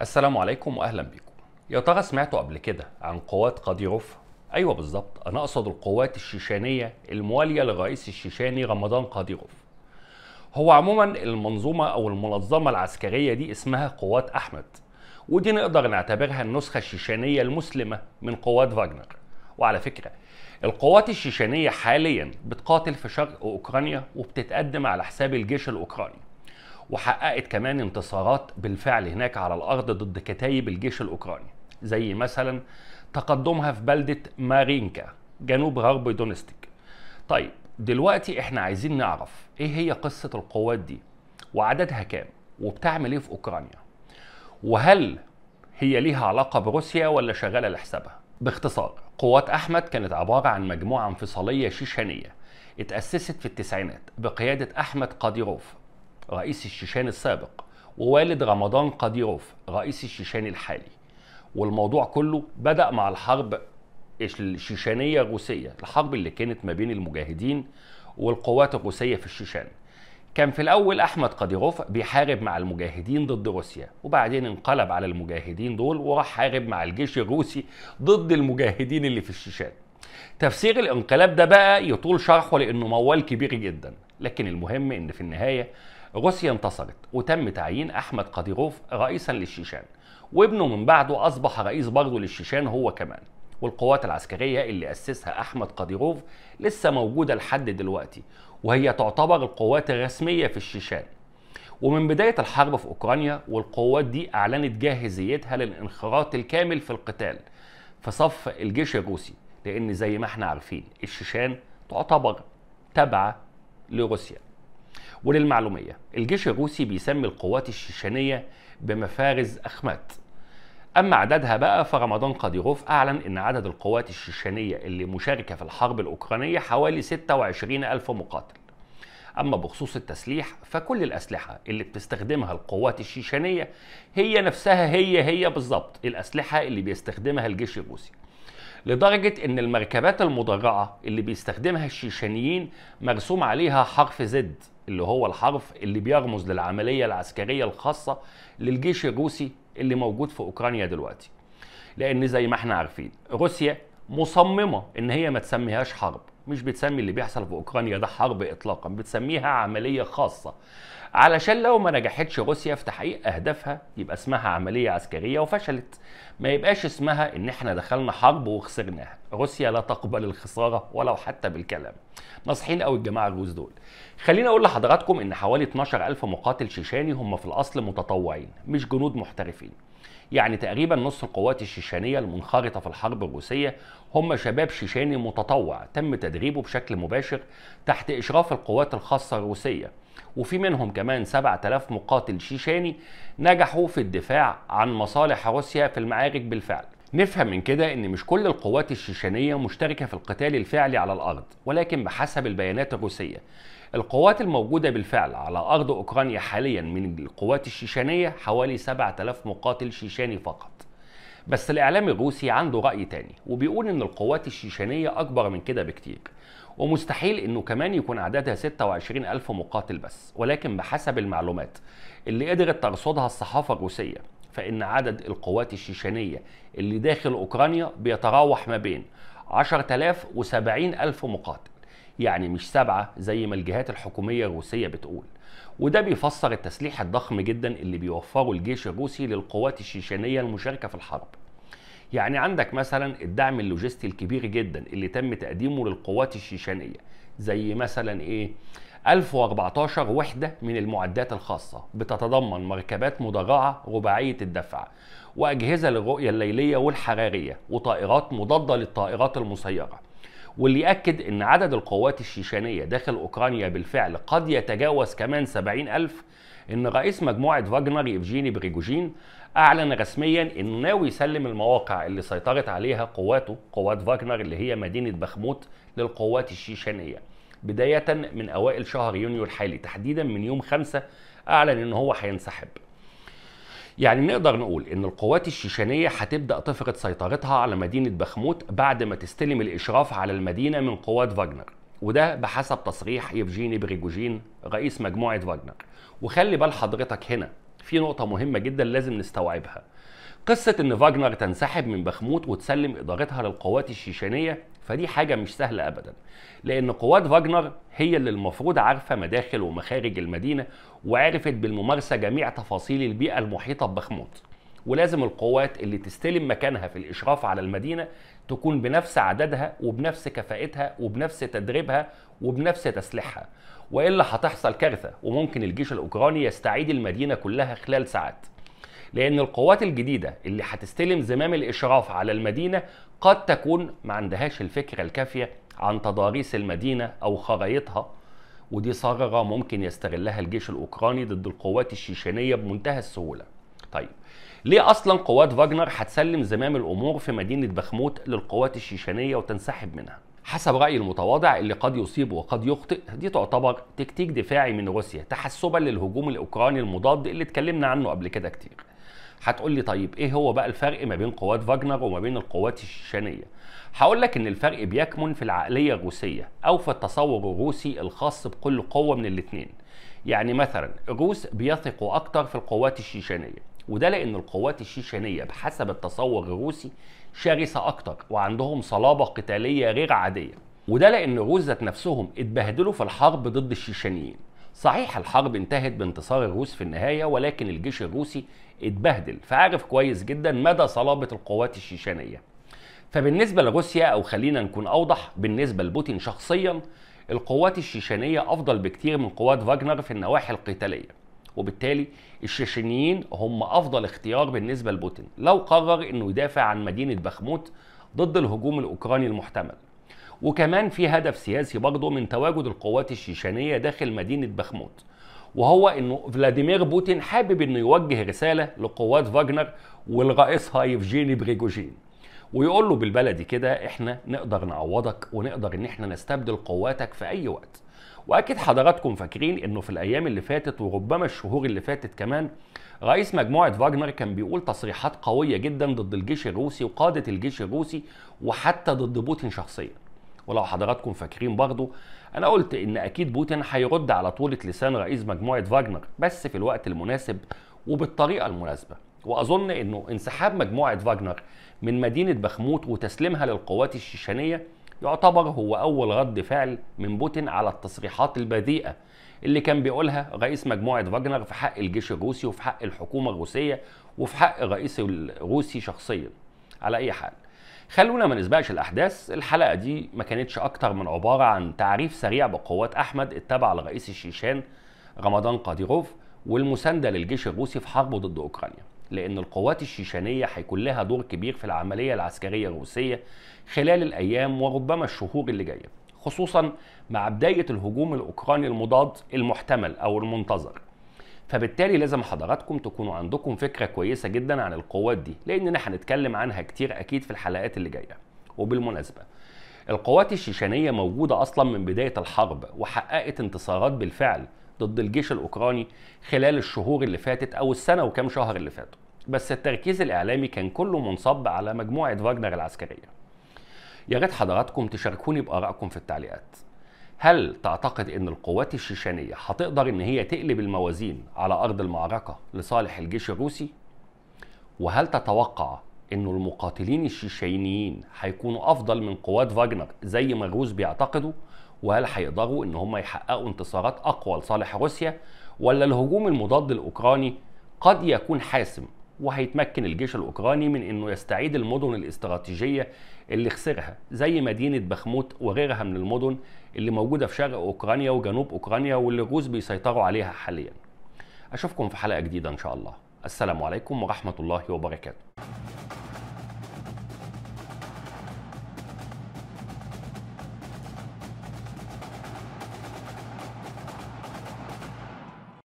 السلام عليكم واهلا بيكم يا ترى سمعتوا قبل كده عن قوات قديروف ايوه بالظبط انا اقصد القوات الشيشانيه المواليه للرئيس الشيشاني رمضان قديروف هو عموما المنظومه او المنظمه العسكريه دي اسمها قوات احمد ودي نقدر نعتبرها النسخه الشيشانيه المسلمه من قوات فاجنر وعلى فكره القوات الشيشانيه حاليا بتقاتل في شرق اوكرانيا وبتتقدم على حساب الجيش الاوكراني وحققت كمان انتصارات بالفعل هناك على الارض ضد كتايب الجيش الاوكراني زي مثلا تقدمها في بلده مارينكا جنوب غرب دونستيك طيب دلوقتي احنا عايزين نعرف ايه هي قصه القوات دي وعددها كام وبتعمل ايه في اوكرانيا وهل هي ليها علاقه بروسيا ولا شغاله لحسابها باختصار قوات احمد كانت عباره عن مجموعه انفصاليه شيشانيه اتأسست في التسعينات بقيادة أحمد قاديروف رئيس الشيشان السابق ووالد رمضان قديروف رئيس الشيشان الحالي والموضوع كله بدأ مع الحرب الشيشانية الروسية الحرب اللي كانت ما بين المجاهدين والقوات الروسية في الشيشان كان في الأول أحمد قديروف بيحارب مع المجاهدين ضد روسيا وبعدين انقلب على المجاهدين دول وراح حارب مع الجيش الروسي ضد المجاهدين اللي في الشيشان تفسير الانقلاب ده بقى يطول شرحه لأنه موال كبير جدا لكن المهم إن في النهاية روسيا انتصرت وتم تعيين أحمد قديروف رئيسا للشيشان وابنه من بعده أصبح رئيس برضه للشيشان هو كمان والقوات العسكرية اللي أسسها أحمد قديروف لسه موجودة لحد دلوقتي وهي تعتبر القوات الرسمية في الشيشان ومن بداية الحرب في أوكرانيا والقوات دي أعلنت جاهزيتها للانخراط الكامل في القتال في صف الجيش الروسي لأن زي ما احنا عارفين الشيشان تعتبر تابعة لروسيا وللمعلومية الجيش الروسي بيسمي القوات الشيشانية بمفارز أخمات أما عددها بقى فرمضان قديروف أعلن أن عدد القوات الشيشانية اللي مشاركة في الحرب الأوكرانية حوالي 26 ألف مقاتل أما بخصوص التسليح فكل الأسلحة اللي بتستخدمها القوات الشيشانية هي نفسها هي هي بالظبط الأسلحة اللي بيستخدمها الجيش الروسي لدرجة ان المركبات المدرعة اللي بيستخدمها الشيشانيين مرسوم عليها حرف زد اللي هو الحرف اللي بيرمز للعملية العسكرية الخاصة للجيش الروسي اللي موجود في اوكرانيا دلوقتي لان زي ما احنا عارفين روسيا مصممة ان هي ما تسميهاش حرب مش بتسمي اللي بيحصل في اوكرانيا ده حرب اطلاقا بتسميها عمليه خاصه علشان لو ما نجحتش روسيا في تحقيق اهدافها يبقى اسمها عمليه عسكريه وفشلت ما يبقاش اسمها ان احنا دخلنا حرب وخسرناها روسيا لا تقبل الخساره ولو حتى بالكلام ناصحين قوي الجماعه الروس دول خليني اقول لحضراتكم ان حوالي 12000 مقاتل شيشاني هم في الاصل متطوعين مش جنود محترفين يعني تقريبا نص القوات الشيشانية المنخرطة في الحرب الروسية هم شباب شيشاني متطوع تم تدريبه بشكل مباشر تحت إشراف القوات الخاصة الروسية وفي منهم كمان 7000 مقاتل شيشاني نجحوا في الدفاع عن مصالح روسيا في المعارك بالفعل نفهم من كده ان مش كل القوات الشيشانيه مشتركه في القتال الفعلي على الارض ولكن بحسب البيانات الروسيه القوات الموجودة بالفعل على أرض أوكرانيا حاليا من القوات الشيشانية حوالي 7000 مقاتل شيشاني فقط بس الإعلام الروسي عنده رأي تاني وبيقول إن القوات الشيشانية أكبر من كده بكتير ومستحيل إنه كمان يكون عددها 26000 مقاتل بس ولكن بحسب المعلومات اللي قدرت ترصدها الصحافة الروسية فإن عدد القوات الشيشانية اللي داخل أوكرانيا بيتراوح ما بين 10000 و 70000 مقاتل يعني مش سبعة زي ما الجهات الحكومية الروسية بتقول وده بيفسر التسليح الضخم جدا اللي بيوفره الجيش الروسي للقوات الشيشانية المشاركة في الحرب يعني عندك مثلا الدعم اللوجستي الكبير جدا اللي تم تقديمه للقوات الشيشانية زي مثلا ايه 1014 وحدة من المعدات الخاصة بتتضمن مركبات مدرعة رباعية الدفع وأجهزة للرؤية الليلية والحرارية وطائرات مضادة للطائرات المسيرة واللي يأكد أن عدد القوات الشيشانية داخل أوكرانيا بالفعل قد يتجاوز كمان 70 ألف أن رئيس مجموعة فاجنر يفجيني بريجوجين أعلن رسميا أنه ناوي يسلم المواقع اللي سيطرت عليها قواته قوات فاجنر اللي هي مدينة بخموت للقوات الشيشانية بداية من أوائل شهر يونيو الحالي تحديدا من يوم خمسة أعلن أنه هو هينسحب يعني نقدر نقول ان القوات الشيشانيه هتبدا تفرض سيطرتها على مدينه بخموت بعد ما تستلم الاشراف على المدينه من قوات فاجنر وده بحسب تصريح يفجيني بريجوجين رئيس مجموعه فاجنر وخلي بال حضرتك هنا في نقطه مهمه جدا لازم نستوعبها قصة إن فاجنر تنسحب من بخموت وتسلم إدارتها للقوات الشيشانية فدي حاجة مش سهلة أبدا لأن قوات فاجنر هي اللي المفروض عارفة مداخل ومخارج المدينة وعرفت بالممارسة جميع تفاصيل البيئة المحيطة ببخموت ولازم القوات اللي تستلم مكانها في الإشراف على المدينة تكون بنفس عددها وبنفس كفاءتها وبنفس تدريبها وبنفس تسليحها وإلا هتحصل كارثة وممكن الجيش الأوكراني يستعيد المدينة كلها خلال ساعات لان القوات الجديده اللي هتستلم زمام الاشراف على المدينه قد تكون ما عندهاش الفكره الكافيه عن تضاريس المدينه او خرايطها ودي ثغره ممكن يستغلها الجيش الاوكراني ضد القوات الشيشانيه بمنتهى السهوله طيب ليه اصلا قوات فاجنر هتسلم زمام الامور في مدينه بخموت للقوات الشيشانيه وتنسحب منها حسب رأي المتواضع اللي قد يصيب وقد يخطئ دي تعتبر تكتيك دفاعي من روسيا تحسبا للهجوم الاوكراني المضاد اللي اتكلمنا عنه قبل كده كتير هتقول لي طيب ايه هو بقى الفرق ما بين قوات فاجنر وما بين القوات الشيشانيه هقول لك ان الفرق بيكمن في العقليه الروسيه او في التصور الروسي الخاص بكل قوه من الاثنين يعني مثلا الروس بيثقوا اكتر في القوات الشيشانيه وده لان القوات الشيشانيه بحسب التصور الروسي شرسه اكتر وعندهم صلابه قتاليه غير عاديه وده لان الروس ذات نفسهم اتبهدلوا في الحرب ضد الشيشانيين صحيح الحرب انتهت بانتصار الروس في النهاية ولكن الجيش الروسي اتبهدل فعارف كويس جدا مدى صلابة القوات الشيشانية فبالنسبة لروسيا أو خلينا نكون أوضح بالنسبة لبوتين شخصيا القوات الشيشانية أفضل بكتير من قوات فاجنر في النواحي القتالية وبالتالي الشيشانيين هم أفضل اختيار بالنسبة لبوتين لو قرر أنه يدافع عن مدينة بخموت ضد الهجوم الأوكراني المحتمل وكمان في هدف سياسي برضه من تواجد القوات الشيشانيه داخل مدينه بخموت وهو انه فلاديمير بوتين حابب انه يوجه رساله لقوات فاجنر ولرئيسها يفجيني بريجوجين ويقول له بالبلدي كده احنا نقدر نعوضك ونقدر ان احنا نستبدل قواتك في اي وقت واكيد حضراتكم فاكرين انه في الايام اللي فاتت وربما الشهور اللي فاتت كمان رئيس مجموعه فاجنر كان بيقول تصريحات قويه جدا ضد الجيش الروسي وقاده الجيش الروسي وحتى ضد بوتين شخصيا ولو حضراتكم فاكرين برضه انا قلت ان اكيد بوتين هيرد على طولة لسان رئيس مجموعة فاجنر بس في الوقت المناسب وبالطريقة المناسبة واظن انه انسحاب مجموعة فاجنر من مدينة بخموت وتسليمها للقوات الشيشانية يعتبر هو اول رد فعل من بوتين على التصريحات البذيئة اللي كان بيقولها رئيس مجموعة فاجنر في حق الجيش الروسي وفي حق الحكومة الروسية وفي حق الرئيس الروسي شخصيا على اي حال خلونا ما نسبقش الاحداث الحلقه دي ما كانتش اكتر من عباره عن تعريف سريع بقوات احمد التابعه لرئيس الشيشان رمضان قاديروف والمسانده للجيش الروسي في حربه ضد اوكرانيا لان القوات الشيشانيه هيكون لها دور كبير في العمليه العسكريه الروسيه خلال الايام وربما الشهور اللي جايه خصوصا مع بدايه الهجوم الاوكراني المضاد المحتمل او المنتظر فبالتالي لازم حضراتكم تكونوا عندكم فكره كويسه جدا عن القوات دي لاننا هنتكلم عنها كتير اكيد في الحلقات اللي جايه وبالمناسبه القوات الشيشانيه موجوده اصلا من بدايه الحرب وحققت انتصارات بالفعل ضد الجيش الاوكراني خلال الشهور اللي فاتت او السنه وكام شهر اللي فاتوا بس التركيز الاعلامي كان كله منصب على مجموعه فاجنر العسكريه يا ريت حضراتكم تشاركوني بارائكم في التعليقات هل تعتقد ان القوات الشيشانيه هتقدر ان هي تقلب الموازين على ارض المعركه لصالح الجيش الروسي وهل تتوقع ان المقاتلين الشيشانيين هيكونوا افضل من قوات فاجنر زي ما الروس بيعتقدوا وهل هيقدروا ان هم يحققوا انتصارات اقوى لصالح روسيا ولا الهجوم المضاد الاوكراني قد يكون حاسم وهيتمكن الجيش الاوكراني من انه يستعيد المدن الاستراتيجيه اللي خسرها زي مدينه بخموت وغيرها من المدن اللي موجوده في شرق اوكرانيا وجنوب اوكرانيا واللي الروس بيسيطروا عليها حاليا اشوفكم في حلقه جديده ان شاء الله السلام عليكم ورحمه الله وبركاته